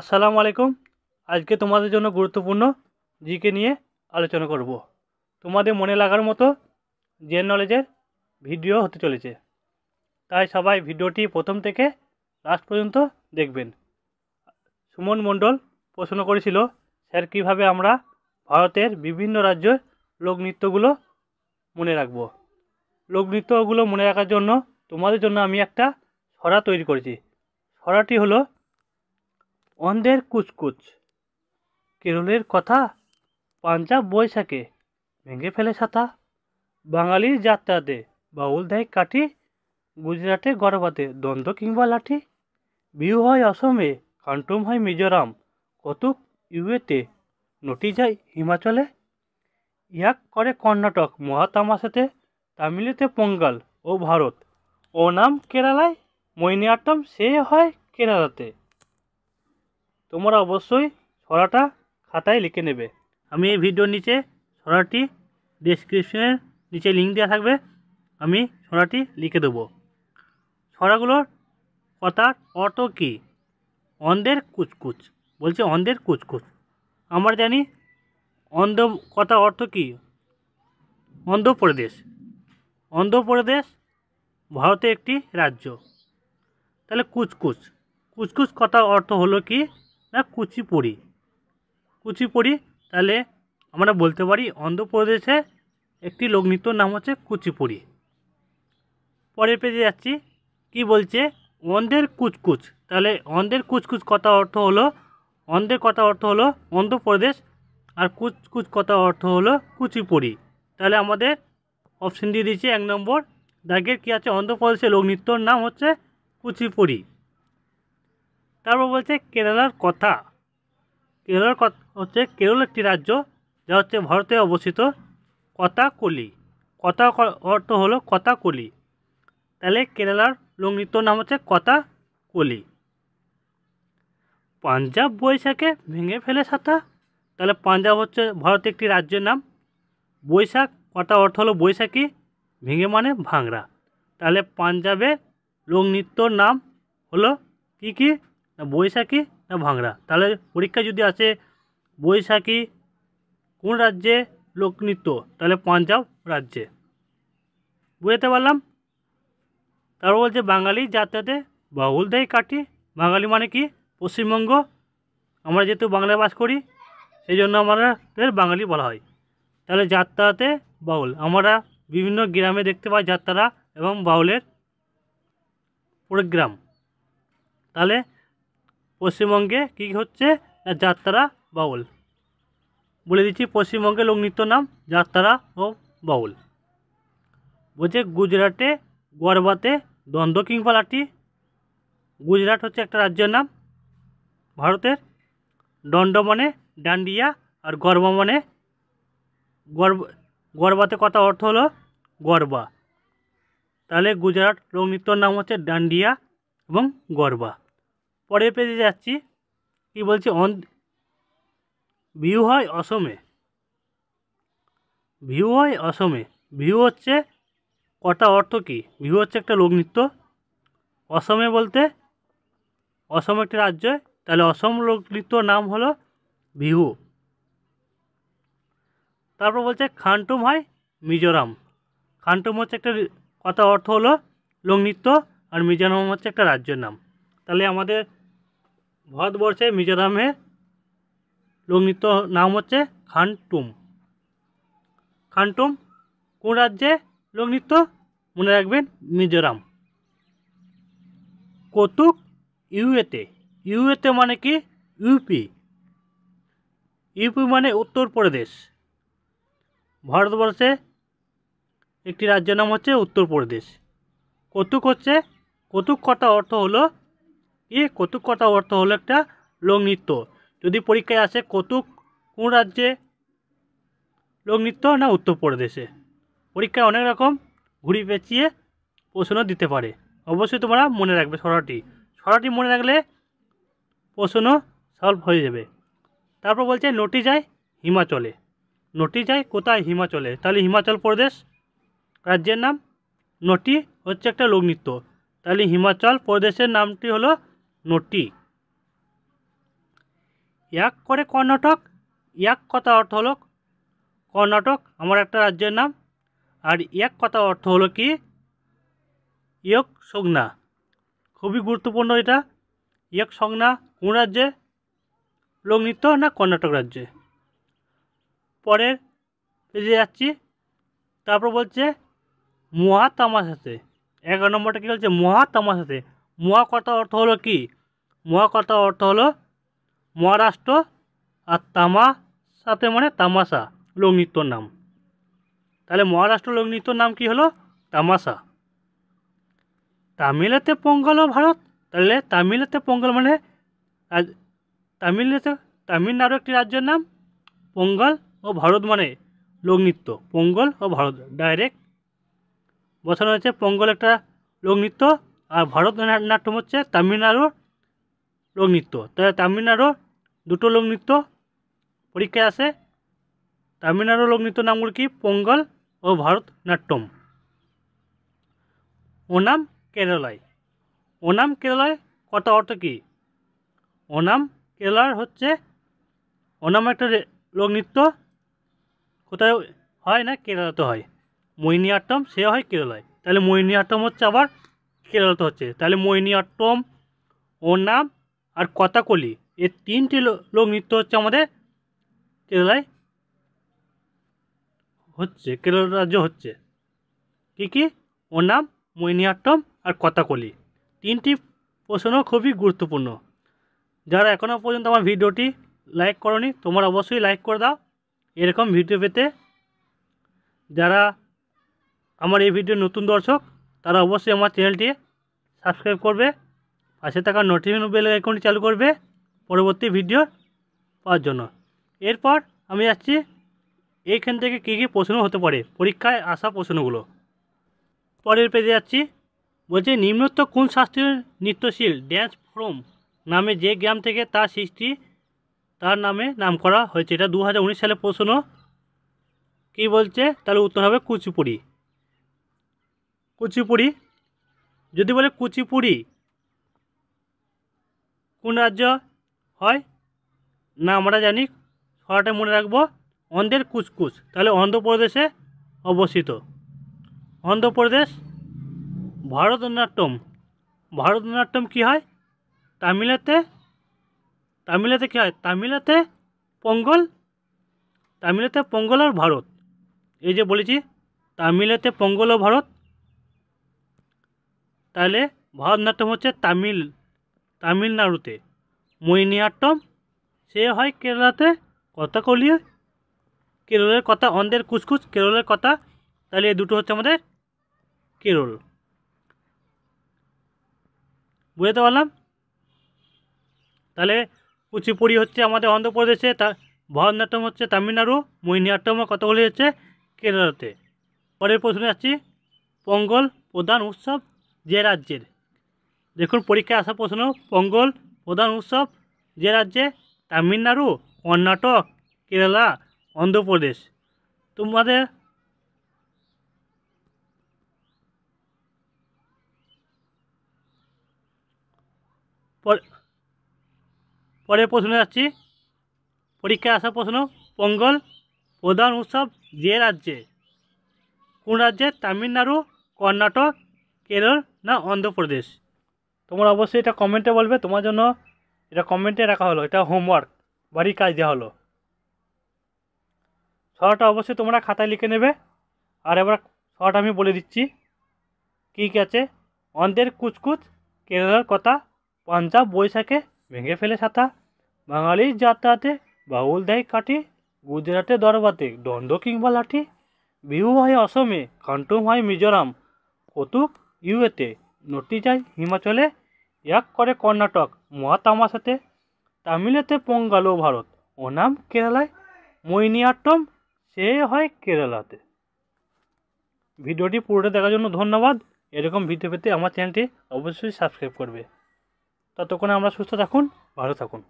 আসসালামু আলাইকুম আজকে তোমাদের জন্য গুরুত্বপূর্ণ জিকে নিয়ে আলোচনা করব তোমাদের মনে লাগার মতো জেন নলেজের ভিডিও হতে চলেছে তাই সবাই ভিডিওটি প্রথম থেকে লাস্ট পর্যন্ত দেখবেন সুমন মণ্ডল প্রশ্ন করেছিল স্যার কীভাবে আমরা ভারতের বিভিন্ন রাজ্যের লোকনৃত্যগুলো মনে রাখব লোকনৃত্যগুলো মনে রাখার জন্য তোমাদের জন্য আমি একটা সরা তৈরি করেছি সরাটি হলো অন্ধের কুচকুচ কেরলের কথা পাঞ্জাব বৈশাখে ভেঙে ফেলে ছাতা বাঙালির যাত্রাতে বাউল দেয় কাঠি গুজরাটে গর্বাতে দ্বন্দ্ব কিংবা লাঠি বিহু হয় অসমে কান্টুম হয় মিজোরাম কতুক ইউএতে নটি যায় হিমাচলে ইয়াক করে কর্ণাটক মহাতামাশাতে তামিলেতে পঙ্গাল ও ভারত ও নাম কেরালায় মৈনিয়াটম সে হয় কেরালাতে তোমরা অবশ্যই ছড়াটা খাতায় লিখে নেবে আমি এই ভিডিওর নিচে ছড়াটি ডিসক্রিপশনের নিচে লিঙ্ক দেওয়া থাকবে আমি ছড়াটি লিখে দেব ছড়াগুলোর কথার অর্থ কী অন্ধের কুচকুচ বলছে অন্ধের কুচকুচ আমরা জানি অন্ধ কথা অর্থ কী অন্ধ্রপ্রদেশ অন্ধ্রপ্রদেশ ভারতের একটি রাজ্য তাহলে কুচকুচ কুচকুচ কথা অর্থ হলো কি না কুচিপুড়ি কুচিপুড়ি তাহলে আমরা বলতে পারি অন্ধ্রপ্রদেশে একটি লোকনৃত্যর নাম হচ্ছে কুচিপুড়ি পরের পেজে যাচ্ছি কি বলছে অন্ধের কুচকুচ তাহলে অন্ধের কুচকুচ কথা অর্থ হলো অন্ধের কথা অর্থ হলো অন্ধ্রপ্রদেশ আর কুচকুচ কথা অর্থ হলো কুচিপুড়ি তাহলে আমাদের অপশন দিয়ে দিচ্ছি এক নম্বর দাগের কী আছে অন্ধ্রপ্রদেশের লোকনৃত্যর নাম হচ্ছে কুচিপুড়ি তারপর বলছে কেরালার কথা কেরালার কথা হচ্ছে কেরল একটি রাজ্য যা হচ্ছে ভারতে অবস্থিত কথাকলি কথা অর্থ হলো কথাকলি তাহলে কেরালার লোকনৃত্য নাম হচ্ছে কথাকলি পাঞ্জাব বৈশাখে ভেঙে ফেলে সাথা তাহলে পাঞ্জাব হচ্ছে ভারতের একটি রাজ্যের নাম বৈশাখ কথা অর্থ হলো বৈশাখী ভেঙে মানে ভাঙরা তাহলে পাঞ্জাবে লোকনৃত্যর নাম হলো কী কী না বৈশাখী না ভাঙড়া তাহলে পরীক্ষা যদি আসে বৈশাখী কোন রাজ্যে লোকনৃত্য তাহলে পাঞ্জাব রাজ্যে বুঝতে পারলাম তারপর বলছে বাঙালি যাতায়াতে বাউল দেয় কাঠি বাঙালি মানে কি পশ্চিমবঙ্গ আমরা যেহেতু বাংলায় বাস করি সেই জন্য আমাদের বাঙালি বলা হয় তাহলে যাত্রাতে বাউল আমরা বিভিন্ন গ্রামে দেখতে পাই যাত্রা এবং বাউলের প্রোগ্রাম তাহলে পশ্চিমবঙ্গে কি হচ্ছে না যাত্রা বাউল বলে দিচ্ছি পশ্চিমবঙ্গে লোকনৃত্য নাম যাত্রা ও বাউল বলছে গুজরাটে গরবাতে দ্বন্দ্ব কিংবা লাঠি গুজরাট হচ্ছে একটা রাজ্যের নাম ভারতের দণ্ড মানে ডান্ডিয়া আর গর্ব মানে গর্ব গর্বাতে কথা অর্থ হলো গর্বা তাহলে গুজরাট লোকনৃত্যর নাম হচ্ছে ডান্ডিয়া এবং গর্বা পরের পেজে যাচ্ছি কি বলছি অন ভিউ হয় অসমে ভিউ হয় অসমে ভিউ হচ্ছে কটা অর্থ কি ভিউ হচ্ছে একটা লোকনৃত্য অসমে বলতে অসম একটি রাজ্য তাহলে অসম লোকনৃত্য নাম হলো বিহু তারপর বলছে খান্টুম হয় মিজোরাম খান্টুম হচ্ছে একটা কথা অর্থ হলো লোকনৃত্য আর মিজোরাম হচ্ছে একটা রাজ্যের নাম তাহলে আমাদের ভারতবর্ষে মিজোরামে লোকনৃত্য নাম হচ্ছে খানটুম খানটুম কোন রাজ্যে লোকনৃত্য মনে রাখবেন মিজোরাম কৌতুক ইউএতে ইউএতে মানে কি ইউপি ইউপি মানে উত্তরপ্রদেশ ভারতবর্ষে একটি রাজ্যের নাম হচ্ছে উত্তরপ্রদেশ কৌতুক হচ্ছে কৌতুক কথা অর্থ হলো এ কৌতুক কথা অর্থ হলো একটা লোক নৃত্য যদি পরীক্ষায় আসে কৌতুক কোন রাজ্যে লোক নৃত্য না উত্তরপ্রদেশে পরীক্ষায় অনেক রকম ঘুরি পেঁচিয়ে প্রশ্ন দিতে পারে অবশ্যই তোমরা মনে রাখবে সরাটি সরাটি মনে রাখলে প্রশ্ন সলভ হয়ে যাবে তারপর বলছে নটি যায় হিমাচলে নটি যায় কোথায় হিমাচলে তাহলে হিমাচল প্রদেশ রাজ্যের নাম নটি হচ্ছে একটা লোকনৃত্য তাহলে হিমাচল প্রদেশের নামটি হলো নোটটি এক করে কর্ণাটক এক কথা অর্থ হলো কর্ণাটক আমার একটা রাজ্যের নাম আর এক কথা অর্থ হলো কি ইয়ক সংজ্ঞা খুবই গুরুত্বপূর্ণ এটা ইয়ক সংজ্ঞা কোন রাজ্যে লগ্নিত না কর্ণাটক রাজ্যে পরের পেজে যাচ্ছি তারপর বলছে মহা তামাশাতে এগারো নম্বরটা কী বলছে মহা তামাশাতে মোয়া কথার অর্থ হলো কি মহা কথার অর্থ হলো মহারাষ্ট্র আর তামা সাথে মানে তামাশা লোকনৃত্যর নাম তাহলে মহারাষ্ট্র লোকনৃত্যর নাম কি হলো তামাশা তামিলেতে পঙ্গল ভারত তাহলে তামিলেতে পঙ্গল মানে তামিলেতে তামিলনাড়ু একটি রাজ্যের নাম পঙ্গল ও ভারত মানে লোকনৃত্য পঙ্গল ও ভারত ডাইরেক্ট বসানো হয়েছে পঙ্গল একটা লোকনৃত্য আর ভরতনাট্যম হচ্ছে তামিলনাড়ুর লোকনৃত্য তাহলে তামিলনাড়ু দুটো লোকনৃত্য পরীক্ষায় আসে তামিলনাড়ু লোকনৃত্য নামগুলো কি পোঙ্গল ও ভরতনাট্যম ওনাম কেরালায় ওনাম কেরালায় কত অর্থ কী ওনাম কেরালার হচ্ছে ওনাম একটা লোকনৃত্য কোথায় হয় না কেরালাতে হয় মোহিনী আট্টম সে হয় কেরালায় তাহলে মোহিনী আট্টম হচ্ছে আবার কেরালাতে হচ্ছে তাহলে মোহিনীয়াট্টম ওনাম আর কথাকলি এর তিনটি লোক নৃত্য হচ্ছে আমাদের কেরালায় হচ্ছে কেরল রাজ্য হচ্ছে কী কী ওনাম মোহিনীয়াট্টম আর কথাকলি তিনটি প্রশ্ন খুবই গুরুত্বপূর্ণ যারা এখনও পর্যন্ত আমার ভিডিওটি লাইক করনি তোমার অবশ্যই লাইক করে দাও এরকম ভিডিও পেতে যারা আমার এই ভিডিও নতুন দর্শক তারা অবশ্যই আমার চ্যানেলটি সাবস্ক্রাইব করবে পাশে থাকা নোটিফিকেশন বেল আইকনটি চালু করবে পরবর্তী ভিডিও পাওয়ার জন্য এরপর আমি যাচ্ছি এইখান থেকে কী কী প্রশ্ন হতে পারে পরীক্ষায় আসা প্রশ্নগুলো পরের পেজে যাচ্ছি বলছে নিম্নত্ব কোন শাস্ত্রীয় নৃত্যশীল ড্যান্স ফ্রম নামে যে গ্রাম থেকে তার সৃষ্টি তার নামে নাম করা হয়েছে এটা দু সালে প্রশ্ন কী বলছে তাহলে উত্তর হবে কুচিপুড়ি কুচিপুড়ি যদি বলে কুচিপুড়ি কোন রাজ্য হয় না আমরা জানি সরাটা মনে রাখবো অন্ধের কুচকুচ তাহলে অন্ধ্রপ্রদেশে অবস্থিত অন্ধ্রপ্রদেশ ভারতনাট্যম ভারতনাট্যম কী হয় তামিলেতে তামিলেতে কী হয় তামিলাতে পঙ্গল তামিলাতে পঙ্গল আর ভারত এই যে বলেছি তামিলেতে পঙ্গল ও ভারত তাহলে ভরতনাট্যম হচ্ছে তামিল তামিলনাড়ুতে মোহিনীয়াট্টম সে হয় কেরালাতে কথাকলি কেরলের কথা অন্ধের কুচকুচ কেরলের কথা তাহলে এই দুটো হচ্ছে আমাদের কেরল বুঝতে পারলাম তাহলে কুচিপুড়ি হচ্ছে আমাদের অন্ধ্রপ্রদেশে তা ভরতনাট্যম হচ্ছে তামিলনাড়ু মোহিনীয়াট্টম কথাগুলি হচ্ছে কেরলাতে পরের প্রশ্নে আসছি পঙ্গল প্রধান উৎসব যে রাজ্যের দেখুন পরীক্ষায় আসা প্রশ্ন পঙ্গল প্রধান উৎসব যে রাজ্যে তামিলনাড়ু কর্ণাটক কেরালা অন্ধ্রপ্রদেশ তোমাদের পরের প্রশ্ন যাচ্ছি পরীক্ষায় আসা প্রশ্ন পঙ্গল প্রধান উৎসব যে রাজ্যে কোন রাজ্যে তামিলনাড়ু কর্ণাটক কেরল না অন্ধ্রপ্রদেশ তোমরা অবশ্যই এটা কমেন্টে বলবে তোমার জন্য এটা কমেন্টে রাখা হলো এটা হোমওয়ার্ক বাড়ির কাজ দেওয়া হলো ছটা অবশ্যই তোমরা খাতায় লিখে নেবে আর এবার ছটা আমি বলে দিচ্ছি কী কী আছে অন্ধের কুচকুচ কেরালার কথা পাঞ্জাব বৈশাখে ভেঙে ফেলে ছাতা বাঙালির যাতায়াতে বাউল দেয় কাঠি গুজরাটে দরবাতে দণ্ড কিংবা লাঠি বিহু হয় অসমে খান্টুম হয় মিজোরাম কতুক ইউএতে নটি যায় হিমাচলে এক করে কর্ণাটক মহাতামাশাতে তামিলেতে ও ভারত ওনাম কেরালায় মৈনিয়াট্টম সে হয় কেরালাতে ভিডিওটি পুরোটা দেখার জন্য ধন্যবাদ এরকম ভিডিও পেতে আমার চ্যানেলটি অবশ্যই সাবস্ক্রাইব করবে ততক্ষণে আমরা সুস্থ থাকুন ভালো থাকুন